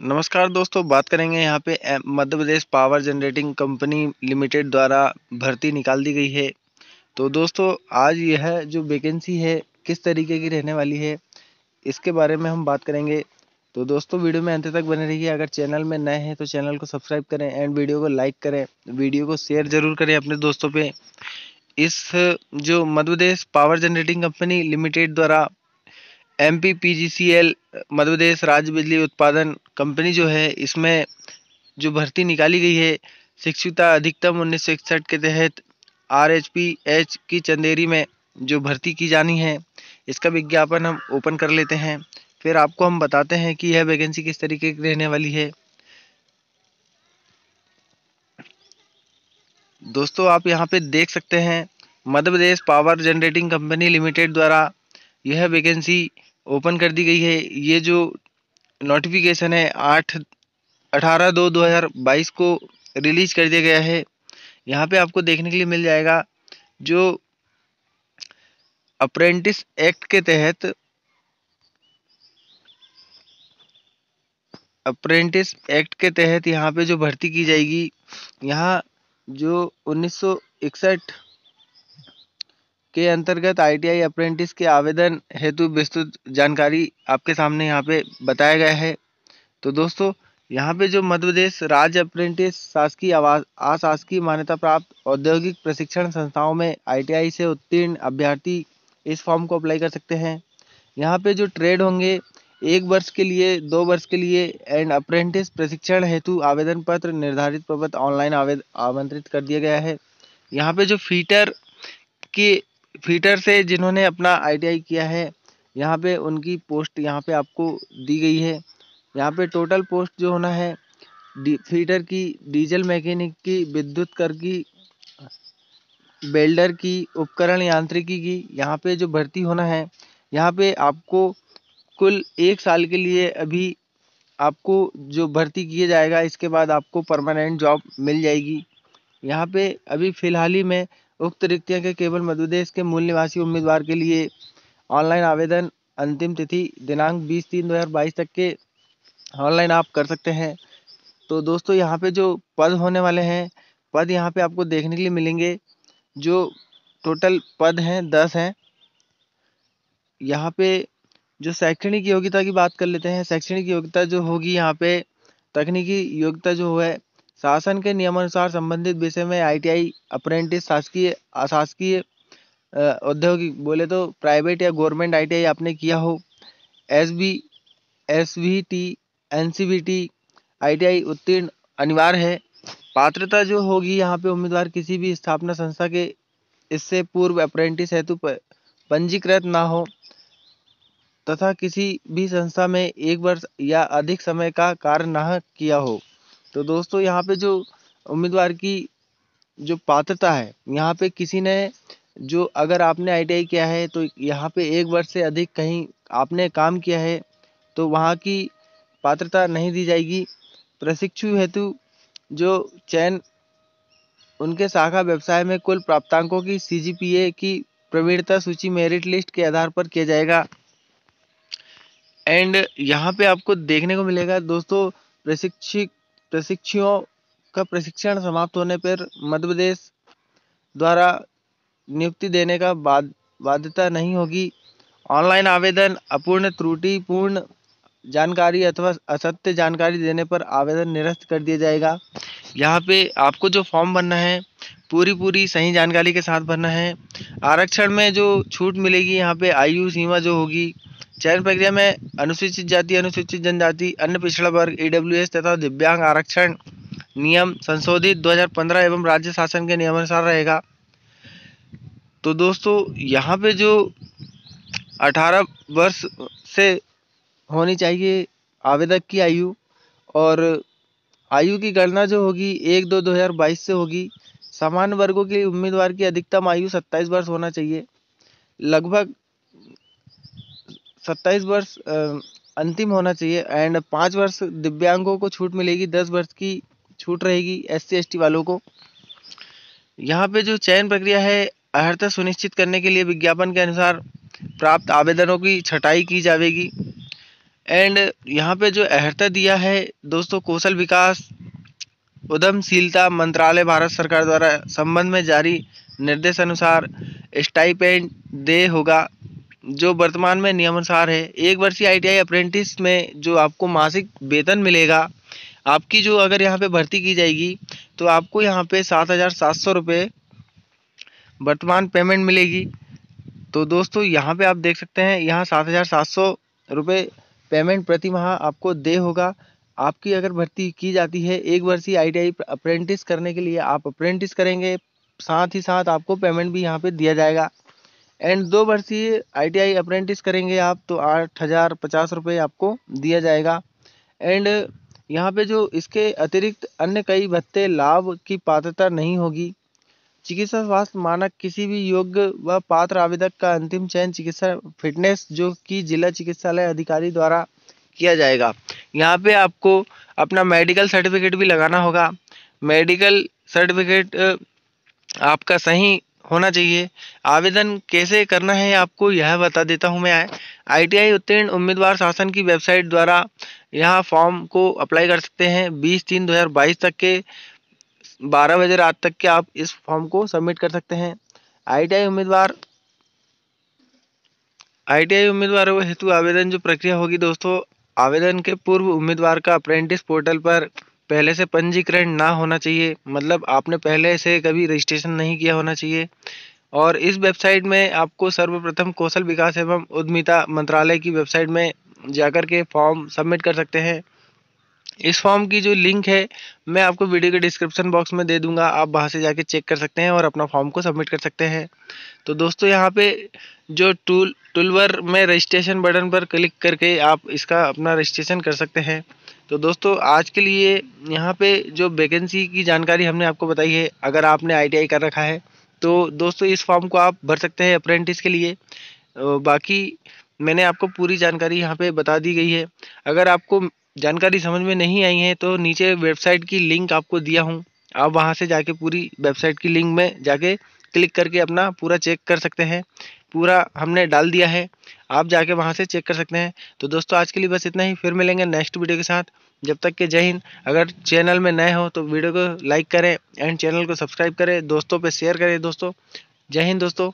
नमस्कार दोस्तों बात करेंगे यहाँ पे Madhya Pradesh power generating company limited द्वारा भर्ती निकाल दी गई है तो दोस्तों आज यह जो वेकेंसी है किस तरीके की रहने वाली है इसके बारे में हम बात करेंगे तो दोस्तों वीडियो में अंत तक बने रहिए अगर चैनल में नए हैं तो चैनल को सब्सक्राइब करें एंड वीडियो को लाइक करें वीडियो को शेयर जरूर करें अपने दोस्तों पर इस जो Madhya Pradesh power generating company limited द्वारा M P P G C L Madhya Pradesh राज्य बिजली उत्पादन कंपनी जो है इसमें जो भर्ती निकाली गई है शिक्षिता अधिकतम उन्नीस सौ इकसठ के तहत आर एच पी एच की चंदेरी में जो भर्ती की जानी है इसका विज्ञापन हम ओपन कर लेते हैं फिर आपको हम बताते हैं कि यह वैकेंसी किस तरीके की रहने वाली है दोस्तों आप यहाँ पे देख सकते हैं Madhya Pradesh power generating company limited द्वारा यह वैकेंसी ओपन कर दी गई है ये जो नोटिफिकेशन है आठ अठारह दो दो हज़ार बाईस को रिलीज कर दिया गया है यहाँ पे आपको देखने के लिए मिल जाएगा जो अप्रेंटिस एक्ट के तहत अप्रेंटिस एक्ट के तहत यहाँ पे जो भर्ती की जाएगी यहाँ जो उन्नीस के अंतर्गत आईटीआई अप्रेंटिस के आवेदन हेतु विस्तृत जानकारी आपके सामने यहाँ पे बताया गया है तो दोस्तों यहाँ पे जो मध्य प्रदेश राज्य अप्रेंटिस शासकीय आवास अशासकीय मान्यता प्राप्त औद्योगिक प्रशिक्षण संस्थाओं में आईटीआई से उत्तीर्ण अभ्यर्थी इस फॉर्म को अप्लाई कर सकते हैं यहाँ पे जो ट्रेड होंगे एक वर्ष के लिए दो वर्ष के लिए एंड अप्रेंटिस प्रशिक्षण हेतु आवेदन पत्र निर्धारित पर्वत ऑनलाइन आवेद आमंत्रित कर दिया गया है यहाँ पे जो फीटर के फीटर से जिन्होंने अपना आईटीआई किया है यहाँ पे उनकी पोस्ट यहाँ पे आपको दी गई है यहाँ पे टोटल पोस्ट जो होना है फीटर की डीजल मैकेनिक की विद्युत कर की बेल्डर की उपकरण यांत्रिकी की यहाँ पे जो भर्ती होना है यहाँ पे आपको कुल एक साल के लिए अभी आपको जो भर्ती किया जाएगा इसके बाद आपको परमानेंट जॉब मिल जाएगी यहाँ पे अभी फ़िलहाल ही में उक्त रिक्तियां के केवल मध्यप्रदेश के मूल निवासी उम्मीदवार के लिए ऑनलाइन आवेदन अंतिम तिथि दिनांक 20 तीन 2022 तक के ऑनलाइन आप कर सकते हैं तो दोस्तों यहाँ पे जो पद होने वाले हैं पद यहाँ पे आपको देखने के लिए मिलेंगे जो टोटल पद हैं दस हैं यहाँ पे जो शैक्षणिक योग्यता की बात कर लेते हैं शैक्षणिक योग्यता जो होगी यहाँ पे तकनीकी योग्यता जो है शासन के नियमानुसार संबंधित विषय में आईटीआई अप्रेंटिस शासकीय अशासकीय औद्योगिक बोले तो प्राइवेट या गवर्नमेंट आईटीआई आपने किया हो S B S V T N C B T I T I उत्तीर्ण अनिवार्य है पात्रता जो होगी यहाँ पे उम्मीदवार किसी भी स्थापना संस्था के इससे पूर्व अप्रेंटिस हेतु पंजीकृत ना हो तथा किसी भी संस्था में एक वर्ष या अधिक समय का कार्य न किया हो तो दोस्तों यहाँ पे जो उम्मीदवार की जो पात्रता है यहाँ पे किसी ने जो अगर आपने आई किया है तो यहाँ पे एक वर्ष से अधिक कहीं आपने काम किया है तो वहाँ की पात्रता नहीं दी जाएगी प्रशिक्षु हेतु जो चयन उनके शाखा व्यवसाय में कुल प्राप्तांकों की सीजीपीए की प्रवीणता सूची मेरिट लिस्ट के आधार पर किया जाएगा एंड यहाँ पे आपको देखने को मिलेगा दोस्तों प्रशिक्षित प्रशिक्षियों का प्रशिक्षण समाप्त होने पर मध्य प्रदेश द्वारा नियुक्ति देने का बाद बाध्यता नहीं होगी ऑनलाइन आवेदन अपूर्ण त्रुटिपूर्ण जानकारी अथवा असत्य जानकारी देने पर आवेदन निरस्त कर दिया जाएगा यहाँ पे आपको जो फॉर्म भरना है पूरी पूरी सही जानकारी के साथ भरना है आरक्षण में जो छूट मिलेगी यहाँ पे आयु सीमा जो होगी चयन प्रक्रिया में अनुसूचित जाति अनुसूचित जनजाति अन्य पिछड़ा वर्ग ईडब्ल्यूएस तथा दिव्यांग आरक्षण नियम संशोधित 2015 एवं राज्य शासन के नियमानुसार रहेगा तो दोस्तों यहाँ पे जो 18 वर्ष से होनी चाहिए आवेदक की आयु और आयु की गणना जो होगी एक दो दो हज़ार बाईस से होगी सामान्य वर्गों के उम्मीदवार की अधिकतम आयु सत्ताईस वर्ष होना चाहिए लगभग सत्ताईस वर्ष अंतिम होना चाहिए एंड पाँच वर्ष दिव्यांगों को छूट मिलेगी दस वर्ष की छूट रहेगी एस सी वालों को यहाँ पे जो चयन प्रक्रिया है अर्हता सुनिश्चित करने के लिए विज्ञापन के अनुसार प्राप्त आवेदनों की छटाई की जाएगी एंड यहाँ पे जो अर्हता दिया है दोस्तों कौशल विकास उद्यमशीलता मंत्रालय भारत सरकार द्वारा संबंध में जारी निर्देश अनुसार स्टाइपेंट दे होगा जो वर्तमान में नियमानुसार है एक वर्षीय आईटीआई अप्रेंटिस में जो आपको मासिक वेतन मिलेगा आपकी जो अगर यहाँ पे भर्ती की जाएगी तो आपको यहाँ पे सात हज़ार सात सौ रुपये वर्तमान पेमेंट मिलेगी तो दोस्तों यहाँ पे आप देख सकते हैं यहाँ सात हज़ार सात सौ रुपये पेमेंट प्रति माह आपको दे होगा आपकी अगर भर्ती की जाती है एक वर्षीय आई अप्रेंटिस करने के लिए आप अप्रेंटिस करेंगे साथ ही साथ आपको पेमेंट भी यहाँ पर दिया जाएगा एंड दो वर्षीय आईटीआई अप्रेंटिस करेंगे आप तो आठ हज़ार पचास रुपये आपको दिया जाएगा एंड यहाँ पे जो इसके अतिरिक्त अन्य कई भत्ते लाभ की पात्रता नहीं होगी चिकित्सा स्वास्थ्य मानक किसी भी योग्य व पात्र आवेदक का अंतिम चयन चिकित्सा फिटनेस जो कि जिला चिकित्सालय अधिकारी द्वारा किया जाएगा यहाँ पे आपको अपना मेडिकल सर्टिफिकेट भी लगाना होगा मेडिकल सर्टिफिकेट आपका सही होना चाहिए आवेदन कैसे करना है आपको यह बता देता हूं मैं आईटीआई उत्तीर्ण उम्मीदवार शासन की वेबसाइट द्वारा यह फॉर्म को अप्लाई कर सकते हैं बीस तीन 2022 तक के बारह बजे रात तक के आप इस फॉर्म को सबमिट कर सकते हैं आईटीआई उम्मीदवार आईटीआई उम्मीदवारों हेतु आवेदन जो प्रक्रिया होगी दोस्तों आवेदन के पूर्व उम्मीदवार का अप्रेंटिस पोर्टल पर पहले से पंजीकरण ना होना चाहिए मतलब आपने पहले से कभी रजिस्ट्रेशन नहीं किया होना चाहिए और इस वेबसाइट में आपको सर्वप्रथम कौशल विकास एवं उद्यमिता मंत्रालय की वेबसाइट में जाकर के फॉर्म सबमिट कर सकते हैं इस फॉर्म की जो लिंक है मैं आपको वीडियो के डिस्क्रिप्शन बॉक्स में दे दूंगा आप वहां से जाके चेक कर सकते हैं और अपना फॉर्म को सबमिट कर सकते हैं तो दोस्तों यहाँ पे जो टूल टूलवर में रजिस्ट्रेशन बटन पर क्लिक करके आप इसका अपना रजिस्ट्रेशन कर सकते हैं तो दोस्तों आज के लिए यहाँ पे जो वैकेंसी की जानकारी हमने आपको बताई है अगर आपने आई कर रखा है तो दोस्तों इस फॉर्म को आप भर सकते हैं अप्रेंटिस के लिए बाकी मैंने आपको पूरी जानकारी यहाँ पे बता दी गई है अगर आपको जानकारी समझ में नहीं आई है तो नीचे वेबसाइट की लिंक आपको दिया हूँ आप वहाँ से जाके पूरी वेबसाइट की लिंक में जाके क्लिक करके अपना पूरा चेक कर सकते हैं पूरा हमने डाल दिया है आप जाके वहाँ से चेक कर सकते हैं तो दोस्तों आज के लिए बस इतना ही फिर मिलेंगे नेक्स्ट वीडियो के साथ जब तक के जय हिंद अगर चैनल में नए हो तो वीडियो को लाइक करें एंड चैनल को सब्सक्राइब करें दोस्तों पे शेयर करें दोस्तों जय हिंद दोस्तों